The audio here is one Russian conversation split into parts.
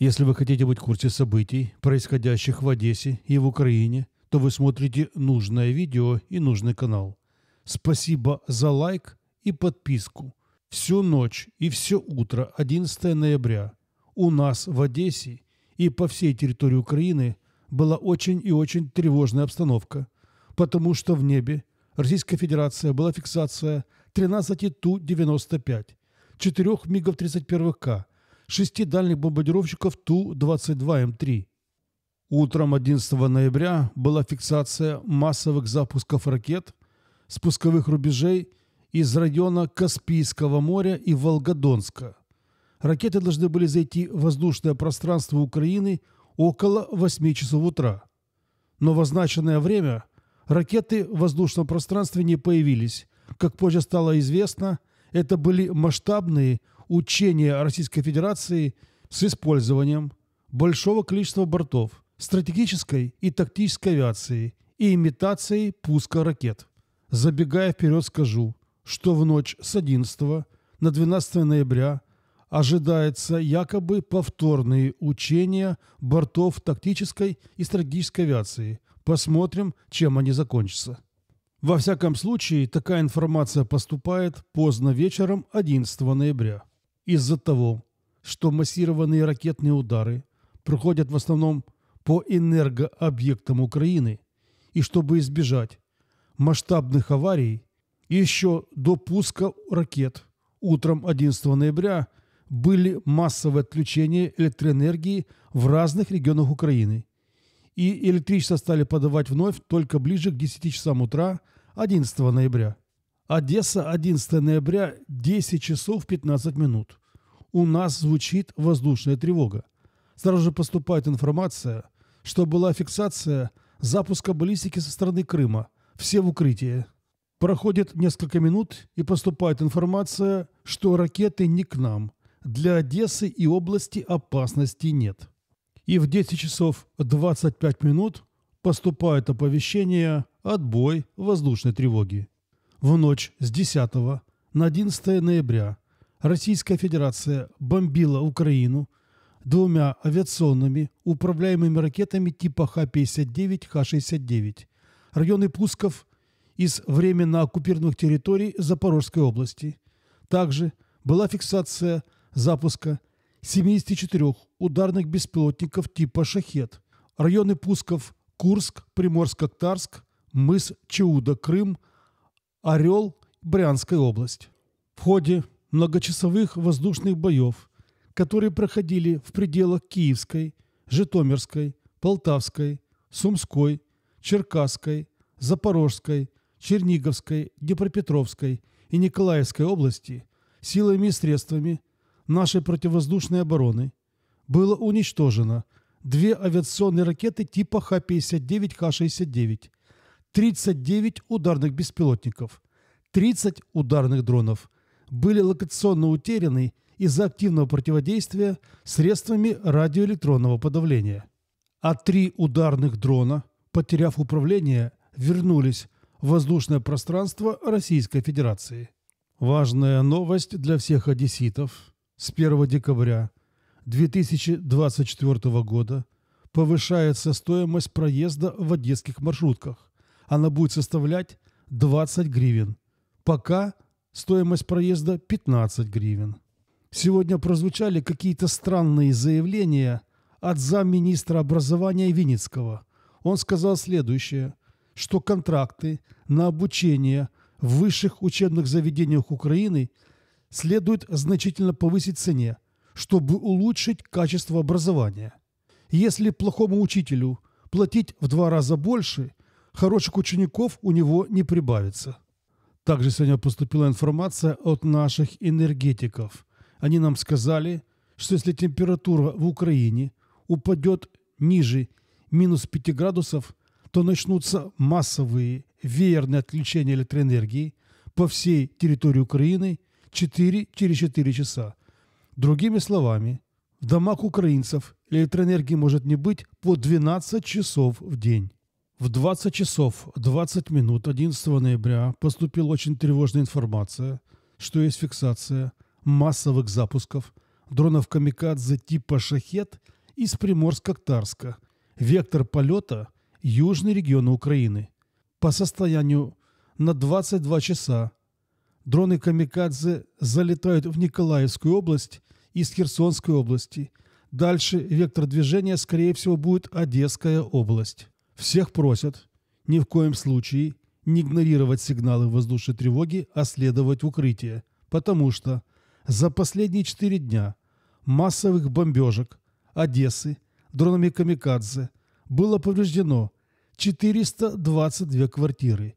Если вы хотите быть в курсе событий, происходящих в Одессе и в Украине, то вы смотрите нужное видео и нужный канал. Спасибо за лайк и подписку. Всю ночь и все утро 11 ноября у нас в Одессе и по всей территории Украины была очень и очень тревожная обстановка, потому что в небе Российская Федерация была фиксация 13 Ту-95, 4 МиГов 31К, шести дальних бомбардировщиков Ту-22М3. Утром 11 ноября была фиксация массовых запусков ракет, спусковых рубежей из района Каспийского моря и Волгодонска. Ракеты должны были зайти в воздушное пространство Украины около 8 часов утра. Но в означенное время ракеты в воздушном пространстве не появились. Как позже стало известно, это были масштабные учения Российской Федерации с использованием большого количества бортов стратегической и тактической авиации и имитацией пуска ракет. Забегая вперед скажу, что в ночь с 11 на 12 ноября ожидается якобы повторные учения бортов тактической и стратегической авиации. Посмотрим, чем они закончатся. Во всяком случае, такая информация поступает поздно вечером 11 ноября из-за того, что массированные ракетные удары проходят в основном по энергообъектам Украины, и чтобы избежать масштабных аварий, еще до пуска ракет утром 11 ноября были массовые отключения электроэнергии в разных регионах Украины, и электричество стали подавать вновь только ближе к 10 часам утра 11 ноября. Одесса, 11 ноября, 10 часов 15 минут у нас звучит воздушная тревога. Сразу же поступает информация, что была фиксация запуска баллистики со стороны Крыма. Все в укрытии. Проходит несколько минут и поступает информация, что ракеты не к нам. Для Одессы и области опасности нет. И в 10 часов 25 минут поступает оповещение «Отбой воздушной тревоги». В ночь с 10 на 11 ноября Российская Федерация бомбила Украину двумя авиационными управляемыми ракетами типа Х-59, Х-69. Районы пусков из временно оккупированных территорий Запорожской области. Также была фиксация запуска 74 ударных беспилотников типа «Шахет». Районы пусков Курск, Приморск-Октарск, мыс Чеуда, Крым, Орел, Брянская область. В ходе многочасовых воздушных боев, которые проходили в пределах Киевской, Житомирской, Полтавской, Сумской, Черкасской, Запорожской, Черниговской, Днепропетровской и Николаевской области силами и средствами нашей противовоздушной обороны было уничтожено две авиационные ракеты типа Х-59, Х-69, 39 ударных беспилотников, 30 ударных дронов – были локационно утеряны из-за активного противодействия средствами радиоэлектронного подавления. А три ударных дрона, потеряв управление, вернулись в воздушное пространство Российской Федерации. Важная новость для всех одесситов. С 1 декабря 2024 года повышается стоимость проезда в одесских маршрутках. Она будет составлять 20 гривен. Пока – Стоимость проезда 15 гривен. Сегодня прозвучали какие-то странные заявления от замминистра образования Винницкого. Он сказал следующее, что контракты на обучение в высших учебных заведениях Украины следует значительно повысить цене, чтобы улучшить качество образования. Если плохому учителю платить в два раза больше, хороших учеников у него не прибавится. Также сегодня поступила информация от наших энергетиков. Они нам сказали, что если температура в Украине упадет ниже минус 5 градусов, то начнутся массовые веерные отключения электроэнергии по всей территории Украины 4 через 4 часа. Другими словами, в домах украинцев электроэнергии может не быть по 12 часов в день. В 20 часов 20 минут 11 ноября поступила очень тревожная информация, что есть фиксация массовых запусков дронов «Камикадзе» типа «Шахет» из Приморска-Ктарска, вектор полета – южный регион Украины. По состоянию на 22 часа дроны «Камикадзе» залетают в Николаевскую область из Херсонской области. Дальше вектор движения, скорее всего, будет Одесская область. Всех просят ни в коем случае не игнорировать сигналы воздушной тревоги, а следовать в укрытие, потому что за последние четыре дня массовых бомбежек Одессы дронами «Камикадзе» было повреждено 422 квартиры,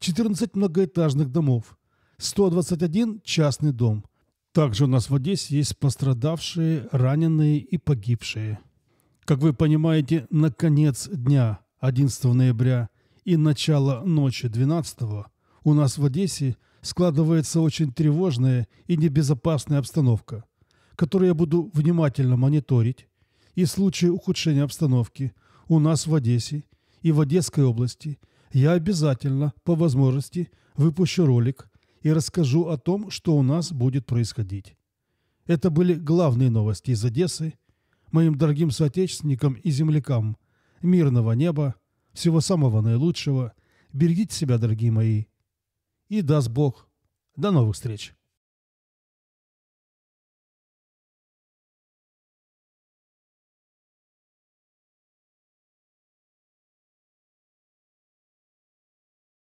14 многоэтажных домов, 121 частный дом. Также у нас в Одессе есть пострадавшие, раненые и погибшие. Как вы понимаете, на конец дня – 11 ноября и начала ночи 12 у нас в Одессе складывается очень тревожная и небезопасная обстановка, которую я буду внимательно мониторить, и в случае ухудшения обстановки у нас в Одессе и в Одесской области я обязательно, по возможности, выпущу ролик и расскажу о том, что у нас будет происходить. Это были главные новости из Одессы. Моим дорогим соотечественникам и землякам мирного неба, всего самого наилучшего. Берегите себя, дорогие мои. И даст Бог. До новых встреч.